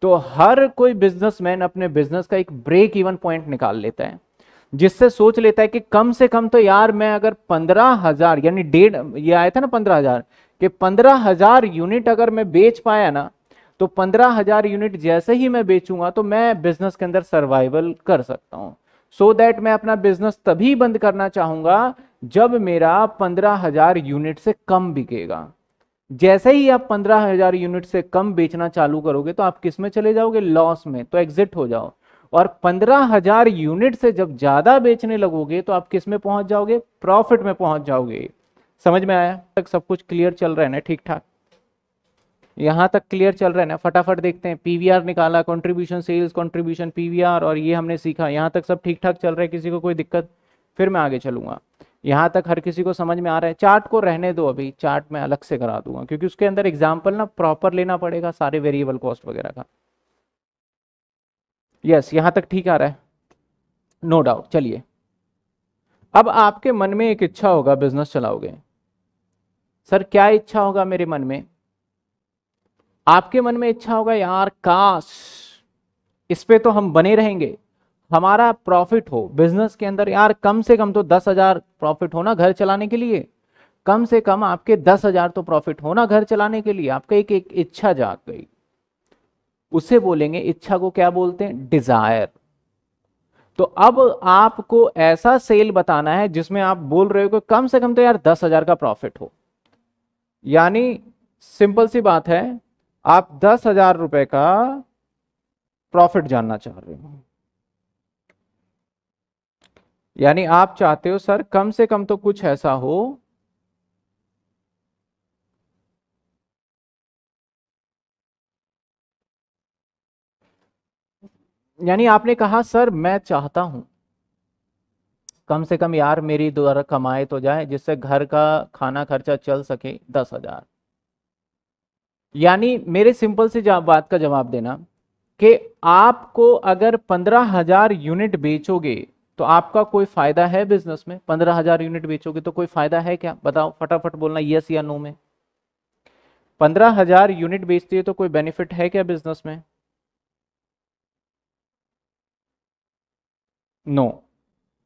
तो हर कोई बिजनेसमैन अपने बिजनेस का एक ब्रेक इवन पॉइंट निकाल लेता है जिससे सोच लेता है कि कम से कम तो यार मैं अगर पंद्रह हजार यानी डेढ़ ये आया था ना पंद्रह हजार कि पंद्रह हजार यूनिट अगर मैं बेच पाया ना तो पंद्रह हजार यूनिट जैसे ही मैं बेचूंगा तो मैं बिजनेस के अंदर सर्वाइवल कर सकता हूँ सो so दैट मैं अपना बिजनेस तभी बंद करना चाहूंगा जब मेरा पंद्रह हजार यूनिट से कम बिकेगा जैसे ही आप पंद्रह हजार यूनिट से कम बेचना चालू करोगे तो आप किस में चले जाओगे लॉस में तो एग्जिट हो जाओ और पंद्रह हजार यूनिट से जब ज्यादा बेचने लगोगे तो आप किस में पहुंच जाओगे प्रॉफिट में पहुंच जाओगे समझ में आया तक सब कुछ क्लियर चल रहा है ना ठीक ठाक यहाँ तक क्लियर चल रहा है ना फटाफट देखते हैं पीवीआर निकाला कंट्रीब्यूशन सेल्स कंट्रीब्यूशन पीवीआर और ये हमने सीखा यहाँ तक सब ठीक ठाक चल रहा है किसी को कोई दिक्कत फिर मैं आगे चलूँगा यहाँ तक हर किसी को समझ में आ रहा है चार्ट को रहने दो अभी चार्ट मैं अलग से करा दूंगा क्योंकि उसके अंदर एग्जाम्पल ना प्रॉपर लेना पड़ेगा सारे वेरिएबल कॉस्ट वगैरह का यस yes, यहाँ तक ठीक आ रहा है नो डाउट चलिए अब आपके मन में एक इच्छा होगा बिजनेस चलाओगे सर क्या इच्छा होगा मेरे मन में आपके मन में इच्छा होगा यार काश इस पर तो हम बने रहेंगे हमारा प्रॉफिट हो बिजनेस के अंदर यार कम से कम तो दस हजार प्रॉफिट होना घर चलाने के लिए कम से कम आपके दस हजार तो प्रॉफिट होना घर चलाने के लिए आपका एक एक इच्छा जाग गई उसे बोलेंगे इच्छा को क्या बोलते हैं डिजायर तो अब आपको ऐसा सेल बताना है जिसमें आप बोल रहे हो कि कम से कम तो यार दस हजार का प्रॉफिट हो यानी सिंपल सी बात है आप दस हजार रुपए का प्रॉफिट जानना चाह रहे हो यानी आप चाहते हो सर कम से कम तो कुछ ऐसा हो यानी आपने कहा सर मैं चाहता हूं कम से कम यार मेरी द्वारा कमाए तो जाए जिससे घर का खाना खर्चा चल सके दस हजार यानी मेरे सिंपल से बात का जवाब देना कि आपको अगर पंद्रह हजार यूनिट बेचोगे तो आपका कोई फायदा है बिजनेस में पंद्रह हजार यूनिट बेचोगे तो कोई फायदा है क्या बताओ फटाफट बोलना यस या नो में पंद्रह हजार यूनिट बेचती है तो कोई बेनिफिट है क्या बिजनेस में नो no,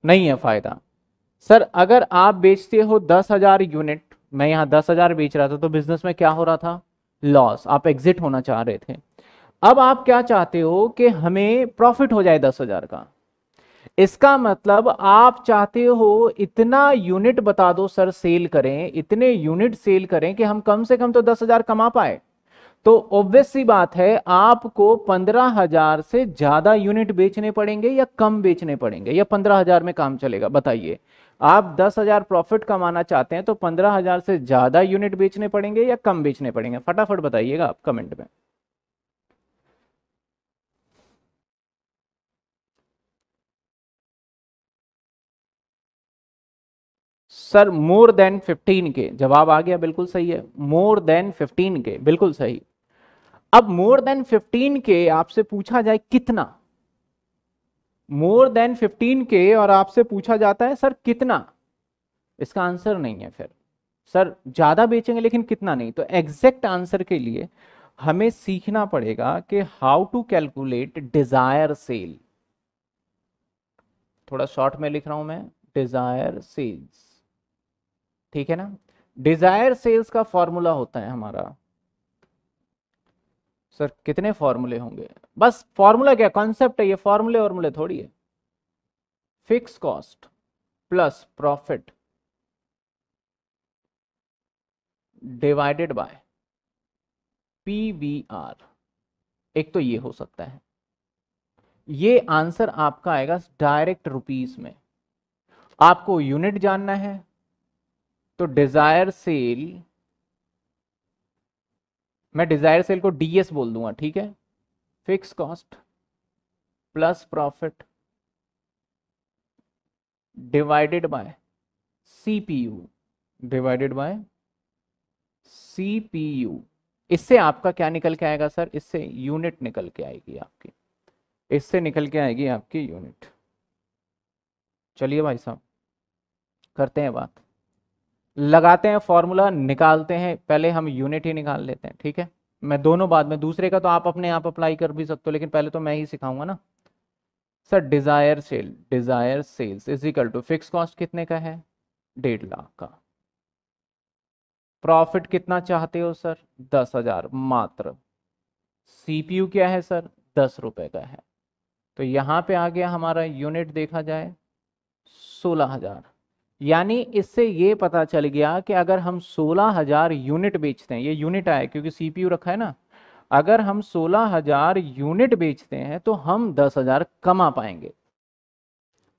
नहीं है फायदा सर अगर आप बेचते हो दस हजार यूनिट मैं यहां दस हजार बेच रहा था तो बिजनेस में क्या हो रहा था लॉस आप एग्जिट होना चाह रहे थे अब आप क्या चाहते हो कि हमें प्रॉफिट हो जाए दस हजार का इसका मतलब आप चाहते हो इतना यूनिट बता दो सर सेल करें इतने यूनिट सेल करें कि हम कम से कम तो दस हजार कमा पाए तो ऑब्वियस सी बात है आपको पंद्रह हजार से ज्यादा यूनिट बेचने पड़ेंगे या कम बेचने पड़ेंगे या पंद्रह हजार में काम चलेगा बताइए आप दस हजार प्रॉफिट कमाना चाहते हैं तो पंद्रह हजार से ज्यादा यूनिट बेचने पड़ेंगे या कम बेचने पड़ेंगे फटाफट बताइएगा आप कमेंट में सर मोर देन फिफ्टीन के जवाब आ गया बिल्कुल सही है मोर देन फिफ्टीन के बिल्कुल सही अब मोर देन फिफ्टीन के आपसे पूछा जाए कितना मोर देन के और आपसे पूछा जाता है सर कितना इसका आंसर नहीं है फिर सर ज़्यादा बेचेंगे लेकिन कितना नहीं तो एग्जैक्ट आंसर के लिए हमें सीखना पड़ेगा कि how to calculate desire sale थोड़ा शॉर्ट में लिख रहा हूं मैं डिज़ायर सेल्स ठीक है ना डिज़ायर सेल्स का फॉर्मूला होता है हमारा सर कितने फॉर्मूले होंगे बस फॉर्मूला क्या कॉन्सेप्ट है ये फॉर्मूले वॉर्मूले थोड़ी है fix cost plus profit divided by PVR एक तो ये हो सकता है ये आंसर आपका आएगा डायरेक्ट रुपीस में आपको यूनिट जानना है तो डिजायर सेल मैं डिजायर सेल को डीएस बोल दूंगा ठीक है fix cost plus profit divided by CPU divided by CPU इससे आपका क्या निकल के आएगा सर इससे यूनिट निकल के आएगी आपकी इससे निकल के आएगी आपकी यूनिट चलिए भाई साहब करते हैं बात लगाते हैं फॉर्मूला निकालते हैं पहले हम यूनिट ही निकाल लेते हैं ठीक है मैं दोनों बाद में दूसरे का तो आप अपने आप अप्लाई कर भी सकते हो लेकिन पहले तो मैं ही सिखाऊंगा ना sir desire sale desire sales is equal to fix cost कितने का है डेढ़ लाख का प्रॉफिट कितना चाहते हो सर दस हज़ार मात्र सीपीयू क्या है सर दस रुपये का है तो यहाँ पे आ गया हमारा यूनिट देखा जाए सोलह हज़ार यानी इससे ये पता चल गया कि अगर हम 16000 यूनिट बेचते हैं ये यूनिट आए क्योंकि सीपीयू रखा है ना अगर हम 16000 यूनिट बेचते हैं तो हम 10000 कमा पाएंगे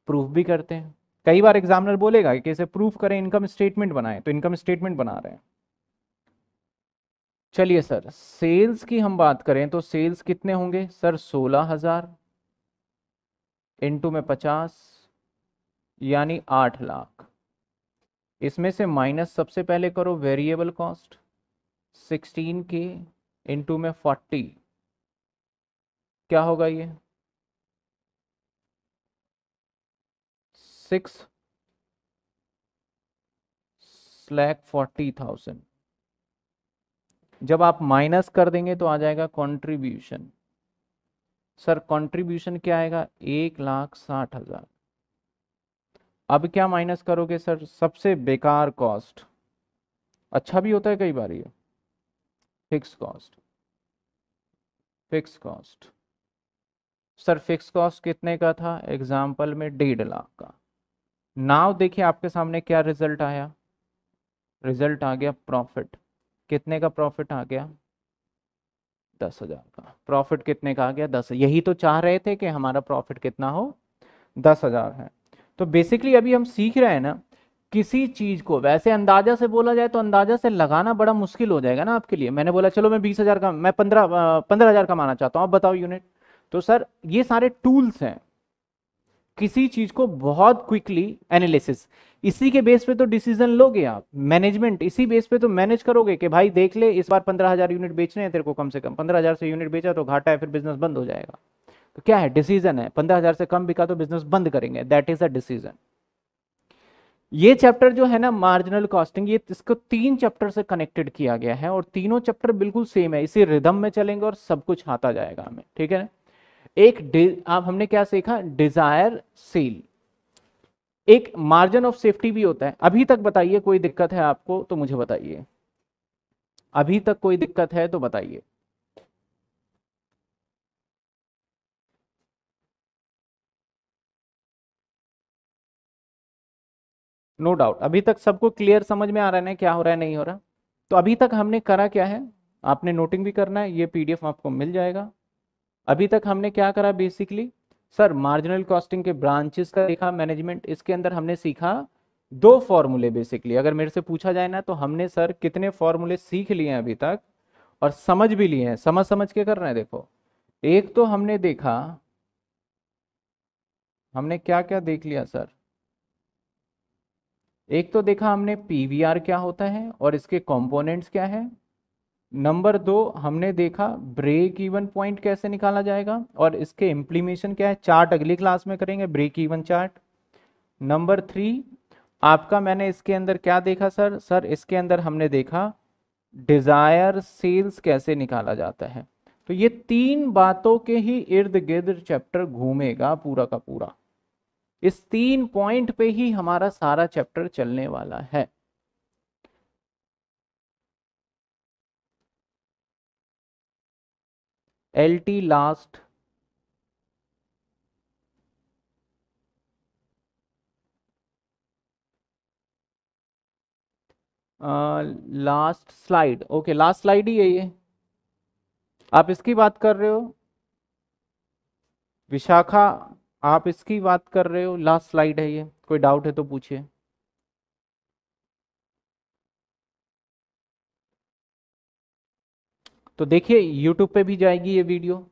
प्रूफ भी करते हैं कई बार एग्जामिनर बोलेगा कि कैसे प्रूफ करें इनकम स्टेटमेंट बनाएं तो इनकम स्टेटमेंट बना रहे हैं चलिए सर सेल्स की हम बात करें तो सेल्स कितने होंगे सर सोलह हजार इंटू में पचास यानी आठ लाख इसमें से माइनस सबसे पहले करो वेरिएबल कॉस्ट सिक्सटीन के इंटू में फोर्टी क्या होगा ये सिक्स स्लैक फोर्टी थाउजेंड जब आप माइनस कर देंगे तो आ जाएगा कंट्रीब्यूशन सर कंट्रीब्यूशन क्या आएगा एक लाख साठ हज़ार अब क्या माइनस करोगे सर सबसे बेकार कॉस्ट अच्छा भी होता है कई बार ये fix cost fix cost sir fix cost कितने का था एग्जाम्पल में डेढ़ लाख का नाव देखिए आपके सामने क्या रिजल्ट आया रिजल्ट आ गया प्रॉफिट कितने का प्रॉफिट आ गया दस हजार का प्रॉफिट कितने का आ गया दस यही तो चाह रहे थे कि हमारा प्रॉफिट कितना हो दस हजार है तो बेसिकली अभी हम सीख रहे हैं ना किसी चीज़ को वैसे अंदाजा से बोला जाए तो अंदाजा से लगाना बड़ा मुश्किल हो जाएगा ना आपके लिए मैंने बोला चलो मैं बीस हज़ार का मैं पंद्रह पंद्रह हज़ार कमाना चाहता हूँ आप बताओ यूनिट तो सर ये सारे टूल्स हैं किसी चीज़ को बहुत क्विकली एनालिसिस इसी के बेस पे तो डिसीजन लोगे आप मैनेजमेंट इसी बेस पे तो मैनेज करोगे कि भाई देख ले इस बार पंद्रह हज़ार यूनिट बेचने हैं तेरे को कम से कम पंद्रह हज़ार से यूनिट बेचा तो घाटा है फिर बिजनेस बंद हो जाएगा तो क्या है डिसीजन है पंद्रह हजार से कम बिका तो बिजनेस बंद करेंगे दैट इज अ डिसीजन ये चैप्टर जो है ना मार्जिनल कॉस्टिंग ये इसको तीन चैप्टर से कनेक्टेड किया गया है और तीनों चैप्टर बिल्कुल सेम है इसी रिदम में चलेंगे और सब कुछ आता जाएगा हमें ठीक है एक आप हमने क्या सीखा डिजायर सेल एक मार्जिन ऑफ सेफ्टी भी होता है अभी तक बताइए कोई दिक्कत है आपको तो मुझे बताइए अभी तक कोई दिक्कत है तो बताइए नो डाउट अभी तक सबको क्लियर समझ में आ रहा है ना क्या हो रहा है नहीं हो रहा तो अभी तक हमने करा क्या है आपने नोटिंग भी करना है ये पीडीएफ आपको मिल जाएगा अभी तक हमने क्या करा बेसिकली सर मार्जिनल कॉस्टिंग के ब्रांचेस का देखा मैनेजमेंट इसके अंदर हमने सीखा दो फॉर्मूले बेसिकली अगर मेरे से पूछा जाए ना तो हमने सर कितने फॉर्मूले सीख लिए हैं अभी तक और समझ भी लिए हैं समझ समझ के कर रहे हैं देखो एक तो हमने देखा हमने क्या क्या देख लिया सर एक तो देखा हमने पीवीआर क्या होता है और इसके कंपोनेंट्स क्या है नंबर दो हमने देखा ब्रेक इवन पॉइंट कैसे निकाला जाएगा और इसके इम्प्लीमेशन क्या है चार्ट अगली क्लास में करेंगे break even chart number three आपका मैंने इसके अंदर क्या देखा सर सर इसके अंदर हमने देखा डिज़ायर सेल्स कैसे निकाला जाता है तो ये तीन बातों के ही इर्द गिर्द चैप्टर घूमेगा पूरा का पूरा इस तीन पॉइंट पे ही हमारा सारा चैप्टर चलने वाला है L T last last slide okay last slide ही है ये आप इसकी बात कर रहे हो विशाखा आप इसकी बात कर रहे हो लास्ट स्लाइड है ये कोई डाउट है तो पूछिए तो देखिए YouTube पे भी जाएगी ये वीडियो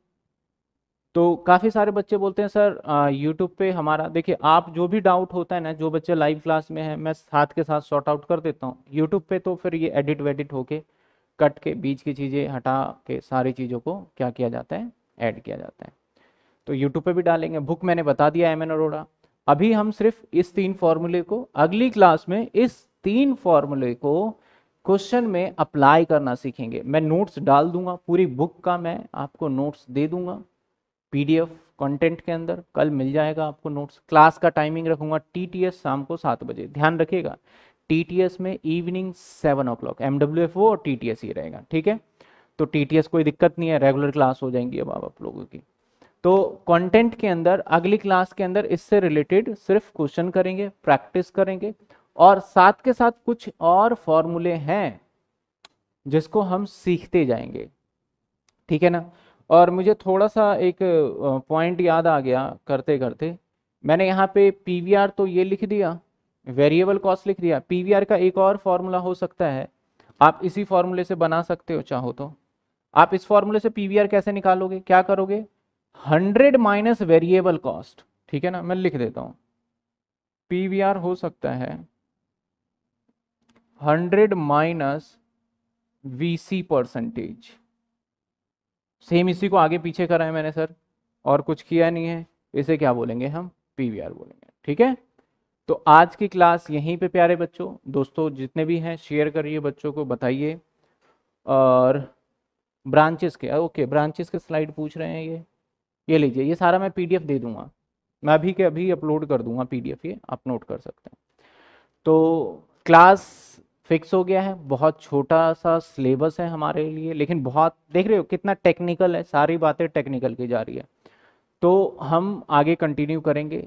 तो काफ़ी सारे बच्चे बोलते हैं सर YouTube पे हमारा देखिए आप जो भी डाउट होता है ना जो बच्चे लाइव क्लास में है मैं साथ के साथ शॉर्ट आउट कर देता हूँ YouTube पे तो फिर ये एडिट वेडिट होके कट के बीच की चीज़ें हटा के सारी चीज़ों को क्या किया जाता है ऐड किया जाता है तो यूट्यूब पे भी डालेंगे बुक मैंने बता दिया एम एन अरोड़ा अभी हम सिर्फ इस तीन फॉर्मूले को अगली क्लास में इस तीन फॉर्मूले को क्वेश्चन में अप्लाई करना सीखेंगे मैं नोट्स डाल दूंगा पूरी बुक का मैं आपको नोट्स दे दूंगा पीडीएफ कंटेंट के अंदर कल मिल जाएगा आपको नोट्स क्लास का टाइमिंग रखूंगा टीटीएस शाम को सात बजे ध्यान रखिएगा टीटीएस में evening seven o'clock M F O और टीटीएस ही रहेगा ठीक है तो टीटीएस कोई दिक्कत नहीं है रेगुलर क्लास हो जाएंगी अब आप लोगों की तो कंटेंट के अंदर अगली क्लास के अंदर इससे रिलेटेड सिर्फ क्वेश्चन करेंगे प्रैक्टिस करेंगे और साथ के साथ कुछ और फॉर्मूले हैं जिसको हम सीखते जाएंगे ठीक है ना और मुझे थोड़ा सा एक पॉइंट याद आ गया करते करते मैंने यहाँ पे पी तो ये लिख दिया वेरिएबल कॉस्ट लिख दिया पी का एक और फॉर्मूला हो सकता है आप इसी फॉर्मूले से बना सकते हो चाहो तो आप इस फॉर्मूले से पी कैसे निकालोगे क्या करोगे हंड्रेड माइनस वेरिएबल कॉस्ट ठीक है ना मैं लिख देता हूं पीवीआर हो सकता है hundred minus VC percentage same इसी को आगे पीछे करा है मैंने सर और कुछ किया नहीं है इसे क्या बोलेंगे हम पीवीआर बोलेंगे ठीक है तो आज की क्लास यहीं पे प्यारे बच्चों दोस्तों जितने भी हैं शेयर करिए बच्चों को बताइए और ब्रांचेस के ओके ब्रांचेस के स्लाइड पूछ रहे हैं ये ये लीजिए ये सारा मैं पीडीएफ दे दूंगा मैं अभी के अभी अपलोड कर दूंगा पीडीएफ ये आप नोट कर सकते हैं तो क्लास फिक्स हो गया है बहुत छोटा सा सिलेबस है हमारे लिए लेकिन बहुत देख रहे हो कितना टेक्निकल है सारी बातें टेक्निकल की जा रही है तो हम आगे कंटिन्यू करेंगे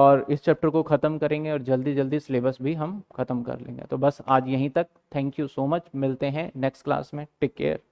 और इस चैप्टर को ख़त्म करेंगे और जल्दी जल्दी सिलेबस भी हम ख़त्म कर लेंगे तो बस आज यहीं तक थैंक यू सो मच मिलते हैं नेक्स्ट क्लास में टेक केयर